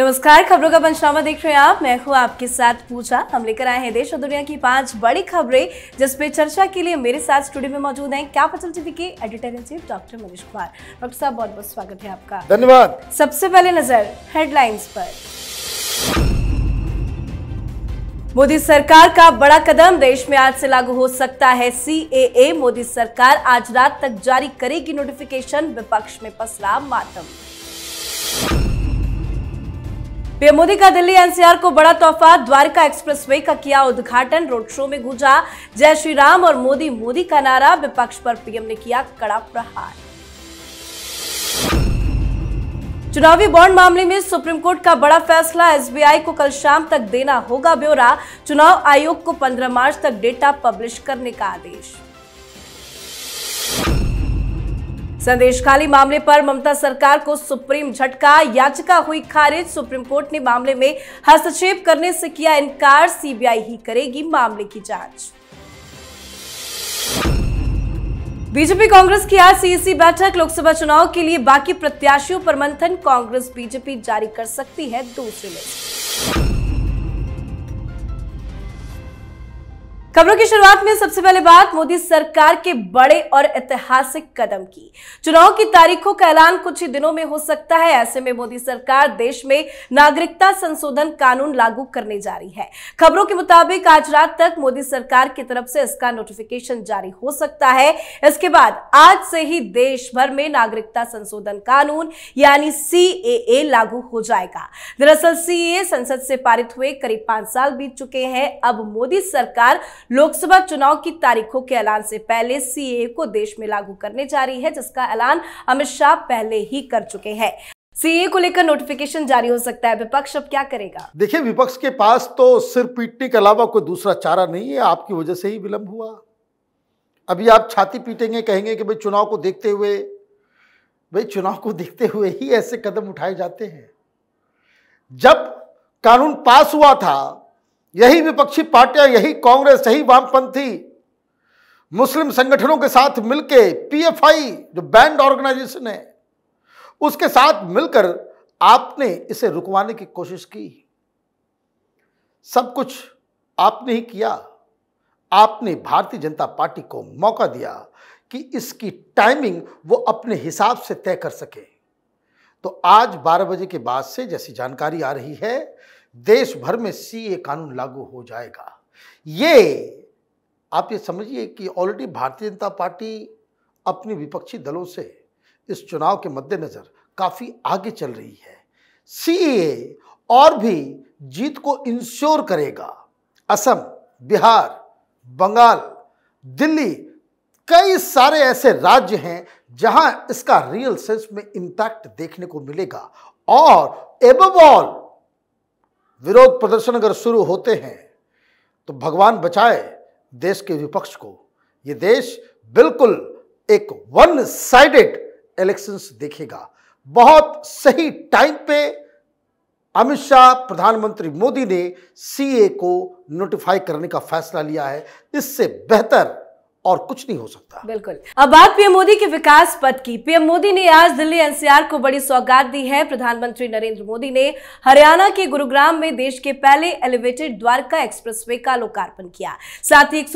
नमस्कार खबरों का पंचनामा देख रहे हैं आप मैं हूँ आपके साथ पूजा हम लेकर आए हैं देश और दुनिया की पांच बड़ी खबरें जिसपे चर्चा के लिए मेरे साथ स्टूडियो में मौजूद हैं कैपिटल टीवी के editor in chief doctor Manish Kumar doctor साहब बहुत बहुत स्वागत है आपका धन्यवाद सबसे पहले नजर हेडलाइंस पर मोदी सरकार का बड़ा कदम देश में आज से लागू हो सकता है सी मोदी सरकार आज रात तक जारी करेगी नोटिफिकेशन विपक्ष में पसरा मातम पीएम मोदी का दिल्ली एनसीआर को बड़ा तोहफा द्वारिका एक्सप्रेसवे का किया उद्घाटन रोड शो में गूंजा जय श्री राम और मोदी मोदी का नारा विपक्ष पर पीएम ने किया कड़ा प्रहार चुनावी बॉन्ड मामले में सुप्रीम कोर्ट का बड़ा फैसला एसबीआई को कल शाम तक देना होगा ब्यौरा चुनाव आयोग को 15 मार्च तक डेटा पब्लिश करने का आदेश संदेश खाली मामले पर ममता सरकार को सुप्रीम झटका याचिका हुई खारिज सुप्रीम कोर्ट ने मामले में हस्तक्षेप करने से किया इनकार सीबीआई ही करेगी मामले की जांच बीजेपी कांग्रेस की आज सीसी बैठक लोकसभा चुनाव के लिए बाकी प्रत्याशियों पर मंथन कांग्रेस बीजेपी जारी कर सकती है दूसरी लिस्ट खबरों की शुरुआत में सबसे पहले बात मोदी सरकार के बड़े और ऐतिहासिक कदम की चुनाव की तारीखों का ऐलान कुछ ही दिनों में हो सकता है ऐसे में मोदी सरकार देश में नागरिकता संशोधन कानून लागू करने जा रही है खबरों के मुताबिक आज रात तक मोदी सरकार की तरफ से इसका नोटिफिकेशन जारी हो सकता है इसके बाद आज से ही देश भर में नागरिकता संशोधन कानून यानी सी लागू हो जाएगा दरअसल सी संसद से पारित हुए करीब पांच साल बीत चुके हैं अब मोदी सरकार लोकसभा चुनाव की तारीखों के ऐलान से पहले सीए को देश में लागू करने जा रही है जिसका ऐलान अमित शाह पहले ही कर चुके हैं सीए को लेकर नोटिफिकेशन जारी हो सकता है विपक्ष अब क्या करेगा देखिए विपक्ष के पास तो सिर पीटने के अलावा कोई दूसरा चारा नहीं है आपकी वजह से ही विलंब हुआ अभी आप छाती पीटेंगे कहेंगे कि भाई चुनाव को देखते हुए भाई चुनाव को देखते हुए ही ऐसे कदम उठाए जाते हैं जब कानून पास हुआ था यही विपक्षी पार्टियां यही कांग्रेस यही वामपंथी मुस्लिम संगठनों के साथ मिलकर पीएफआई जो बैंड ऑर्गेनाइजेशन है उसके साथ मिलकर आपने इसे रुकवाने की कोशिश की सब कुछ आपने ही किया आपने भारतीय जनता पार्टी को मौका दिया कि इसकी टाइमिंग वो अपने हिसाब से तय कर सके तो आज 12 बजे के बाद से जैसी जानकारी आ रही है देश भर में सीए कानून लागू हो जाएगा ये आप ये समझिए कि ऑलरेडी भारतीय जनता पार्टी अपने विपक्षी दलों से इस चुनाव के मद्देनज़र काफ़ी आगे चल रही है सी ए और भी जीत को इंश्योर करेगा असम बिहार बंगाल दिल्ली कई सारे ऐसे राज्य हैं जहां इसका रियल सेंस में इम्पैक्ट देखने को मिलेगा और एबोबॉल विरोध प्रदर्शन अगर शुरू होते हैं तो भगवान बचाए देश के विपक्ष को ये देश बिल्कुल एक वन साइडेड इलेक्शंस देखेगा बहुत सही टाइम पे अमित शाह प्रधानमंत्री मोदी ने सीए को नोटिफाई करने का फैसला लिया है इससे बेहतर और कुछ नहीं हो सकता बिल्कुल अब बात पीएम मोदी के विकास पद की पीएम मोदी ने आज दिल्ली एनसीआर को बड़ी सौगात दी है प्रधानमंत्री नरेंद्र मोदी ने हरियाणा के गुरुग्राम में देश के पहले एलिवेटेड द्वारका एक्सप्रेसवे का लोकार्पण किया साथ ही एक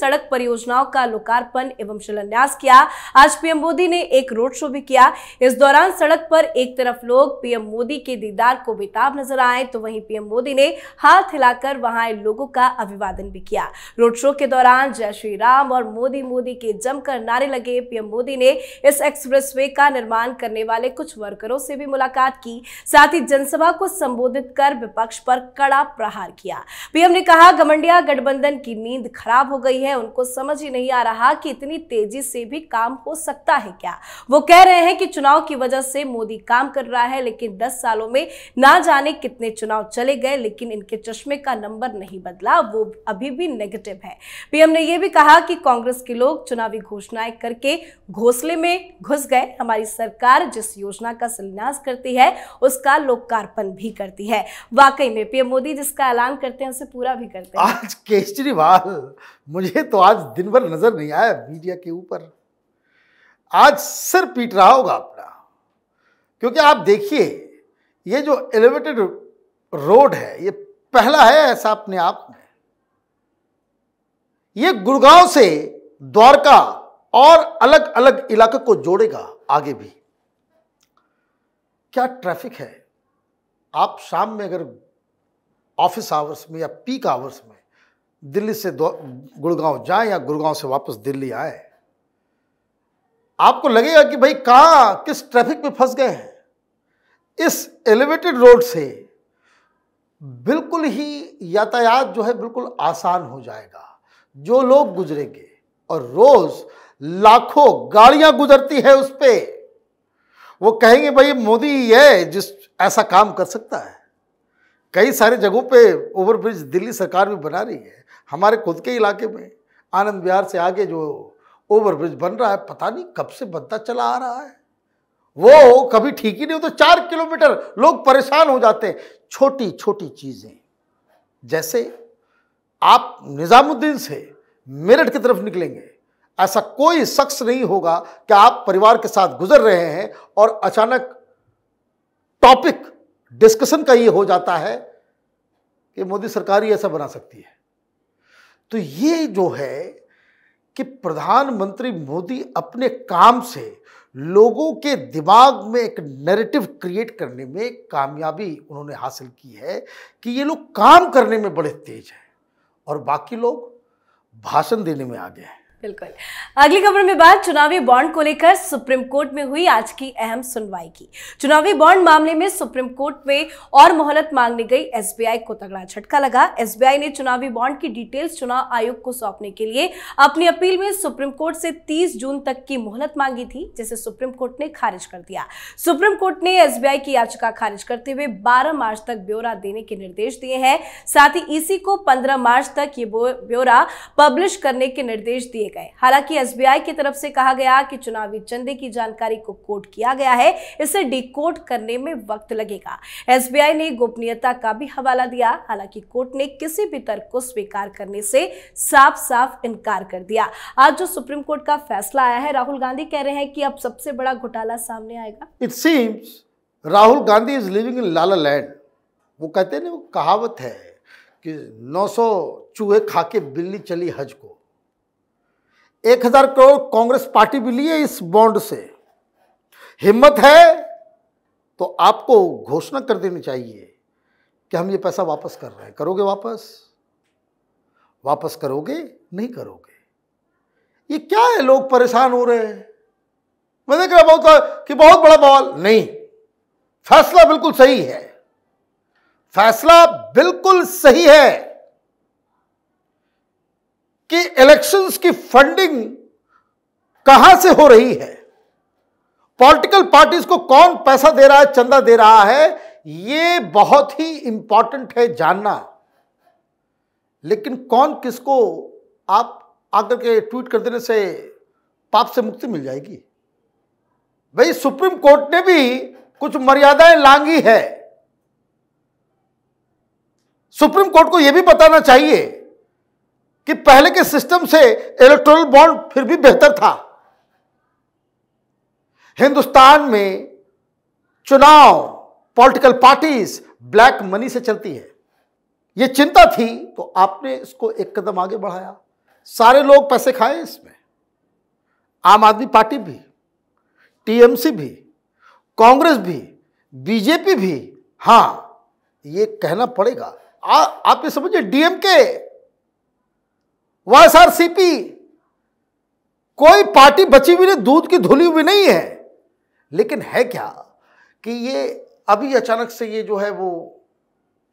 सड़क परियोजनाओं का लोकार्पण एवं शिलान्यास किया आज पीएम मोदी ने एक रोड शो भी किया इस दौरान सड़क पर एक तरफ लोग पीएम मोदी के दीदार को बेताब नजर आए तो वही पीएम मोदी ने हाथ हिलाकर वहां लोगों का अभिवादन भी किया रोड शो के दौरान जय श्री राम और और मोदी मोदी के जमकर नारे लगे पीएम मोदी ने इस एक्सप्रेसवे का निर्माण करने वाले कुछ वर्करों से भी मुलाकात की साथ ही जनसभा को संबोधित कर विपक्ष पर कड़ा प्रहार किया पीएम ने कहा गमंडिया गठबंधन की नींद खराब हो गई है उनको समझ ही नहीं आ रहा कि इतनी तेजी से भी काम हो सकता है क्या वो कह रहे हैं कि चुनाव की वजह से मोदी काम कर रहा है लेकिन 10 सालों में ना जाने कितने चुनाव चले गए लेकिन इनके चश्मे का नंबर नहीं बदला वो अभी भी नेगेटिव है पीएम ने यह भी कहा कि कांग्रेस के लोग चुनावी घोषणाएं करके घोसले में घुस गए हमारी सरकार जिस योजना का शिलान्यास करती है उसका लोकार्पण भी करती है वाकई में पीएम मोदी जिसका ऐलान करते हैं उसे पूरा भी करते हैं आज केजरीवाल मुझे तो आज दिन भर नजर नहीं आया मीडिया के ऊपर आज सिर पीट रहा होगा अपना क्योंकि आप देखिए ये जो एलिवेटेड रोड है ये पहला है ऐसा अपने आप में ये गुड़गांव से द्वारका और अलग अलग इलाके को जोड़ेगा आगे भी क्या ट्रैफिक है आप शाम में अगर ऑफिस आवर्स में या पीक आवर्स में दिल्ली से गुड़गांव जाएं या गुड़गांव से वापस दिल्ली आए आपको लगेगा कि भाई कहाँ किस ट्रैफिक में फंस गए हैं इस एलिवेटेड रोड से बिल्कुल ही यातायात जो है बिल्कुल आसान हो जाएगा जो लोग गुजरेंगे और रोज लाखों गाड़ियां गुजरती है उस पर वो कहेंगे भाई मोदी ही है जिस ऐसा काम कर सकता है कई सारे जगहों पे ओवरब्रिज दिल्ली सरकार भी बना रही है हमारे खुद के इलाके में आनंद विहार से आगे जो ओवरब्रिज बन रहा है पता नहीं कब से बनता चला आ रहा है वो कभी ठीक ही नहीं हो तो चार किलोमीटर लोग परेशान हो जाते हैं छोटी छोटी चीज़ें जैसे आप निज़ामुद्दीन से मेरठ की तरफ निकलेंगे ऐसा कोई शख्स नहीं होगा कि आप परिवार के साथ गुजर रहे हैं और अचानक टॉपिक डिस्कशन का ये हो जाता है कि मोदी सरकार ही ऐसा बना सकती है तो ये जो है कि प्रधानमंत्री मोदी अपने काम से लोगों के दिमाग में एक नैरेटिव क्रिएट करने में कामयाबी उन्होंने हासिल की है कि ये लोग काम करने में बड़े तेज हैं और बाकी लोग भाषण देने में आ गए हैं बिल्कुल अगली खबर में बात चुनावी बॉन्ड को लेकर सुप्रीम कोर्ट में हुई आज की अहम सुनवाई की चुनावी बॉन्ड मामले में सुप्रीम कोर्ट में और मोहलत मांगने गई एसबीआई को तगड़ा झटका लगा एसबीआई ने चुनावी बॉन्ड की डिटेल्स चुनाव आयोग को सौंपने के लिए अपनी अपील में सुप्रीम कोर्ट से तीस जून तक की मोहलत मांगी थी जिसे सुप्रीम कोर्ट ने खारिज कर दिया सुप्रीम कोर्ट ने एसबीआई की याचिका खारिज करते हुए बारह मार्च तक ब्यौरा देने के निर्देश दिए हैं साथ ही इसी को पंद्रह मार्च तक ये ब्यौरा पब्लिश करने के निर्देश दिए गए हालांकि एसबीआई की तरफ से कहा गया कि चुनावी चंदे की जानकारी को कोट किया गया है इसे डिकोड करने में वक्त लगेगा एसबीआई ने गोपनीयता का भी हवाला दिया हालांकि कोर्ट ने किसी भी तर्क को स्वीकार करने से साफ साफ इनकार कर दिया आज जो सुप्रीम कोर्ट का फैसला आया है राहुल गांधी कह रहे हैं कि अब सबसे बड़ा घोटाला सामने आएगा it seems Rahul Gandhi is living in lala land वो कहते हैं ना वो कहावत है कि 900 चूहे खा के बिल्ली चली हज को एक हजार करोड़ कांग्रेस पार्टी भी लिए इस बॉन्ड से हिम्मत है तो आपको घोषणा कर देनी चाहिए कि हम ये पैसा वापस कर रहे हैं करोगे वापस वापस करोगे नहीं करोगे ये क्या है लोग परेशान हो रहे हैं मैं देख रहा बहुत कि बहुत बड़ा बवाल नहीं फैसला बिल्कुल सही है फैसला बिल्कुल सही है कि इलेक्शंस की फंडिंग कहां से हो रही है पॉलिटिकल पार्टीज को कौन पैसा दे रहा है चंदा दे रहा है ये बहुत ही इंपॉर्टेंट है जानना लेकिन कौन किसको आप आकर के ट्वीट कर देने से पाप से मुक्ति मिल जाएगी भाई सुप्रीम कोर्ट ने भी कुछ मर्यादाएं लांगी है सुप्रीम कोर्ट को यह भी बताना चाहिए कि पहले के सिस्टम से इलेक्ट्रोल बॉन्ड फिर भी बेहतर था हिंदुस्तान में चुनाव पॉलिटिकल पार्टीज ब्लैक मनी से चलती है यह चिंता थी तो आपने इसको एक कदम आगे बढ़ाया सारे लोग पैसे खाए इसमें आम आदमी पार्टी भी टीएमसी भी कांग्रेस भी बीजेपी भी हां यह कहना पड़ेगा आ, आप ये समझिए डीएमके वाईएसआरसीपी कोई पार्टी बची हुई नहीं दूध की धुली हुई नहीं है लेकिन है क्या कि ये अभी अचानक से ये जो है वो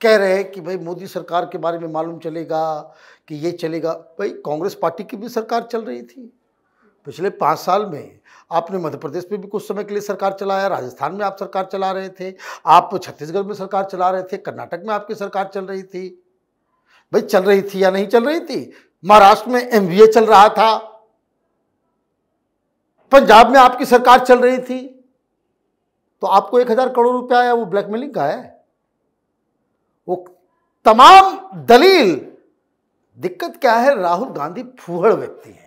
कह रहे हैं कि भाई मोदी सरकार के बारे में मालूम चलेगा कि ये चलेगा भाई कांग्रेस पार्टी की भी सरकार चल रही थी पिछले पाँच साल में आपने मध्य प्रदेश में भी कुछ समय के लिए सरकार चलाया राजस्थान में आप सरकार चला रहे थे आप छत्तीसगढ़ में सरकार चला रहे थे कर्नाटक में आपकी सरकार चल रही थी भाई चल रही थी या नहीं चल रही थी महाराष्ट्र में एमवीए चल रहा था पंजाब में आपकी सरकार चल रही थी तो आपको एक हजार करोड़ रुपया आया वो ब्लैकमेलिंग का है वो तमाम दलील दिक्कत क्या है राहुल गांधी फूहड़ व्यक्ति हैं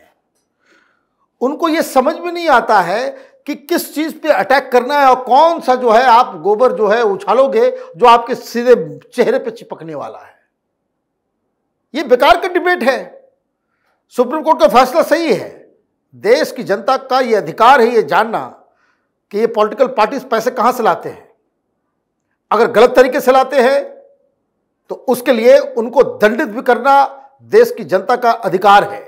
उनको ये समझ में नहीं आता है कि किस चीज पे अटैक करना है और कौन सा जो है आप गोबर जो है उछालोगे जो आपके सीधे चेहरे पे चिपकने वाला है ये बेकार का डिबेट है सुप्रीम कोर्ट का फैसला सही है देश की जनता का ये अधिकार है ये जानना कि ये पॉलिटिकल पार्टीज पैसे कहाँ से लाते हैं अगर गलत तरीके से लाते हैं तो उसके लिए उनको दंडित भी करना देश की जनता का अधिकार है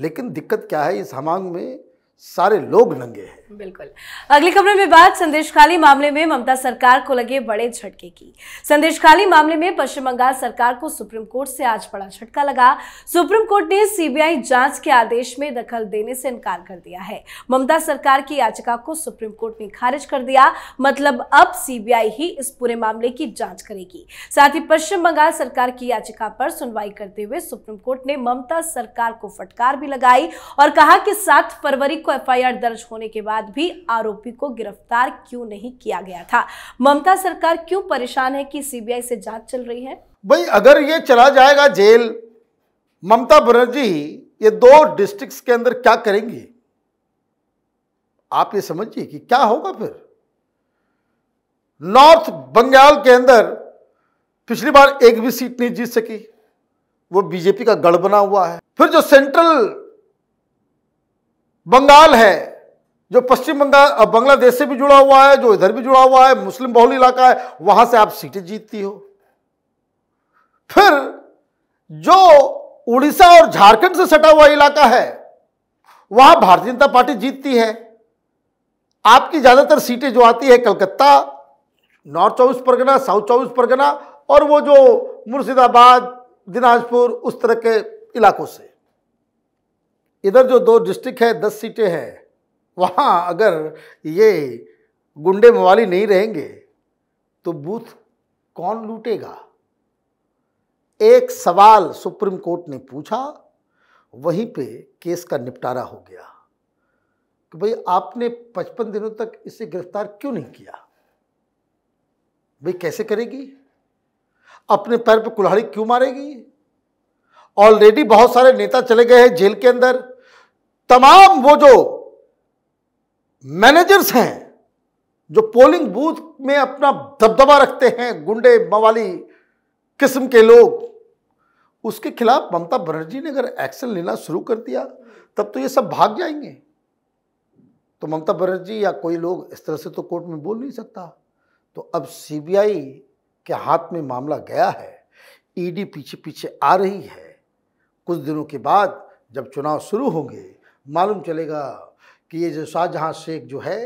लेकिन दिक्कत क्या है इस हमांग में सारे लोग नंगे हैं बिल्कुल अगली खबर में बात संदेश खाली मामले में ममता सरकार को लगे बड़े झटके की संदेश खाली मामले में पश्चिम बंगाल सरकार को सुप्रीम कोर्ट से आज बड़ा झटका लगा सुप्रीम कोर्ट ने सीबीआई जांच के आदेश में दखल देने से इनकार कर दिया है ममता सरकार की याचिका को सुप्रीम कोर्ट ने खारिज कर दिया मतलब अब सीबीआई ही इस पूरे मामले की जाँच करेगी साथ ही पश्चिम बंगाल सरकार की याचिका पर सुनवाई करते हुए सुप्रीम कोर्ट ने ममता सरकार को फटकार भी लगाई और कहा कि सात फरवरी को एफआईआर दर्ज होने के बाद भी आरोपी को गिरफ्तार क्यों नहीं किया गया था ममता सरकार क्यों परेशान है कि सीबीआई से जांच चल रही है भाई अगर ये चला जाएगा जेल ममता बनर्जी ये दो डिस्ट्रिक्ट्स के अंदर क्या करेंगी आप ये समझिए कि क्या होगा फिर नॉर्थ बंगाल के अंदर पिछली बार एक भी सीट नहीं जीत सकी वो बीजेपी का गढ़ बना हुआ है फिर जो सेंट्रल बंगाल है जो पश्चिम बंगाल बांग्लादेश से भी जुड़ा हुआ है जो इधर भी जुड़ा हुआ है मुस्लिम बहुल इलाका है वहां से आप सीटें जीतती हो फिर जो उड़ीसा और झारखंड से सटा हुआ इलाका है वहां भारतीय जनता पार्टी जीतती है आपकी ज्यादातर सीटें जो आती है कलकत्ता नॉर्थ चौबीस परगना साउथ चौबीस परगना और वो जो मुर्शिदाबाद दिनाजपुर उस तरह के इलाकों से इधर जो दो डिस्ट्रिक्ट है दस सीटें हैं वहाँ अगर ये गुंडे मवाली नहीं रहेंगे तो बूथ कौन लूटेगा एक सवाल सुप्रीम कोर्ट ने पूछा वहीं पे केस का निपटारा हो गया कि भाई आपने 55 दिनों तक इसे गिरफ्तार क्यों नहीं किया भाई कैसे करेगी अपने पैर पे कुल्हाड़ी क्यों मारेगी ऑलरेडी बहुत सारे नेता चले गए हैं जेल के अंदर तमाम वो जो मैनेजर्स हैं जो पोलिंग बूथ में अपना दबदबा रखते हैं गुंडे मवाली किस्म के लोग उसके खिलाफ ममता बनर्जी ने अगर एक्शन लेना शुरू कर दिया तब तो ये सब भाग जाएंगे तो ममता बनर्जी या कोई लोग इस तरह से तो कोर्ट में बोल नहीं सकता तो अब सीबीआई के हाथ में मामला गया है ईडी e पीछे पीछे आ रही है कुछ दिनों के बाद जब चुनाव शुरू होंगे मालूम चलेगा कि ये जो शाहजहाँ शेख जो है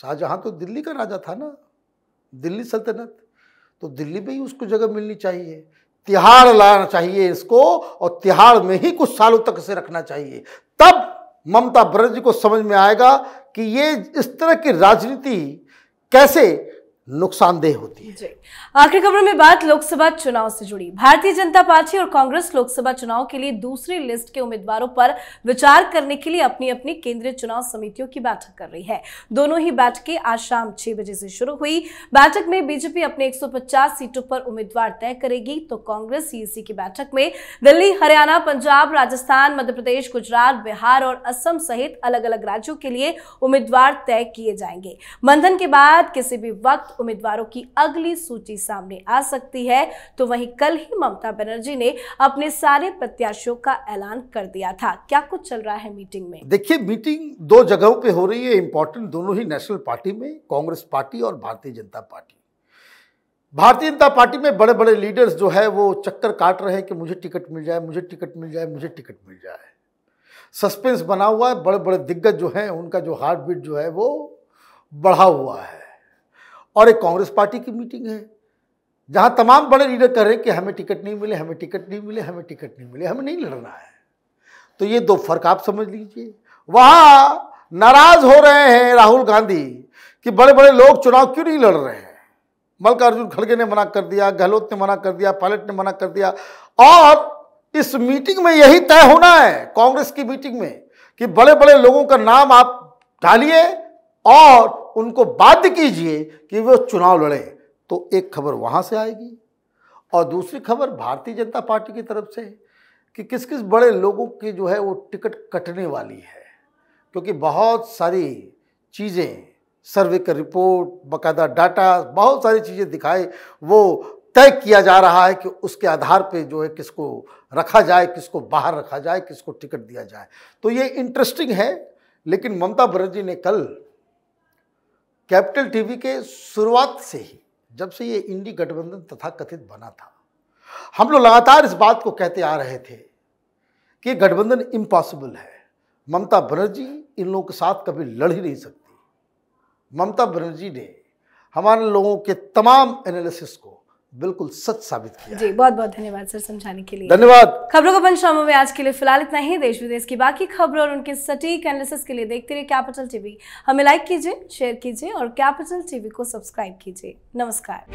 शाहजहाँ तो दिल्ली का राजा था ना दिल्ली सल्तनत तो दिल्ली में ही उसको जगह मिलनी चाहिए तिहाड़ लाना चाहिए इसको और तिहाड़ में ही कुछ सालों तक से रखना चाहिए तब ममता बनर्जी को समझ में आएगा कि ये इस तरह की राजनीति कैसे नुकसानदेह होती है आखिरी खबरों में बात लोकसभा चुनाव से जुड़ी भारतीय जनता पार्टी और कांग्रेस लोकसभा चुनाव के लिए दूसरी लिस्ट के उम्मीदवारों पर विचार करने के लिए अपनी अपनी केंद्रीय चुनाव समितियों की बैठक कर रही है दोनों ही बैठकें आज शाम छह बजे से शुरू हुई बैठक में बीजेपी अपने एक सीटों पर उम्मीदवार तय करेगी तो कांग्रेस सीएसी की बैठक में दिल्ली हरियाणा पंजाब राजस्थान मध्य प्रदेश गुजरात बिहार और असम सहित अलग अलग राज्यों के लिए उम्मीदवार तय किए जाएंगे मंथन के बाद किसी भी वक्त उम्मीदवारों की अगली सूची सामने आ सकती है तो वहीं कल ही ममता बनर्जी ने अपने सारे प्रत्याशियों का ऐलान कर दिया था क्या कुछ चल रहा है मीटिंग में देखिए मीटिंग दो जगहों पे हो रही है इंपॉर्टेंट दोनों ही नेशनल पार्टी में कांग्रेस पार्टी और भारतीय जनता पार्टी भारतीय जनता पार्टी में बड़े बड़े लीडर्स जो है वो चक्कर काट रहे हैं कि मुझे टिकट मिल जाए मुझे टिकट मिल जाए मुझे टिकट मिल जाए सस्पेंस बना हुआ है बड़े बड़े दिग्गज जो हैं उनका जो हार्ट बीट जो है वो बढ़ा हुआ है और एक कांग्रेस पार्टी की मीटिंग है जहां तमाम बड़े लीडर कह रहे हैं कि हमें टिकट नहीं मिले हमें टिकट नहीं मिले हमें टिकट नहीं मिले हमें नहीं लड़ना है तो ये दो फर्क आप समझ लीजिए वहां नाराज हो रहे हैं राहुल गांधी कि बड़े बड़े लोग चुनाव क्यों नहीं लड़ रहे हैं मल्लिकार्जुन खड़गे ने मना कर दिया गहलोत ने मना कर दिया पायलट ने मना कर दिया और इस मीटिंग में यही तय होना है कांग्रेस की मीटिंग में कि बड़े बड़े लोगों का नाम आप डालिए और उनको बाध्य कीजिए कि वो चुनाव लड़ें तो एक खबर वहाँ से आएगी और दूसरी खबर भारतीय जनता पार्टी की तरफ से कि किस किस बड़े लोगों की जो है वो टिकट कटने वाली है क्योंकि बहुत सारी चीज़ें सर्वे का रिपोर्ट बाकायदा डाटा बहुत सारी चीज़ें दिखाए वो तय किया जा रहा है कि उसके आधार पे जो है किसको रखा जाए किसको बाहर रखा जाए किसको टिकट दिया जाए तो ये इंटरेस्टिंग है लेकिन ममता बनर्जी ने कल कैपिटल टीवी के शुरुआत से ही जब से ये इंडी गठबंधन तथा कथित बना था हम लोग लगातार इस बात को कहते आ रहे थे कि गठबंधन इम्पॉसिबल है ममता बनर्जी इन लोगों के साथ कभी लड़ ही नहीं सकती ममता बनर्जी ने हमारे लोगों के तमाम एनालिसिस को बिल्कुल सच साबित किया जी बहुत बहुत धन्यवाद सर समझाने के लिए धन्यवाद खबरों का पंचनामा में आज के लिए फिलहाल इतना ही देश विदेश की बाकी खबरों और उनके सटीक एनालिसिस के लिए देखते रहिए कैपिटल टीवी हमें लाइक कीजिए शेयर कीजिए और कैपिटल टीवी को सब्सक्राइब कीजिए नमस्कार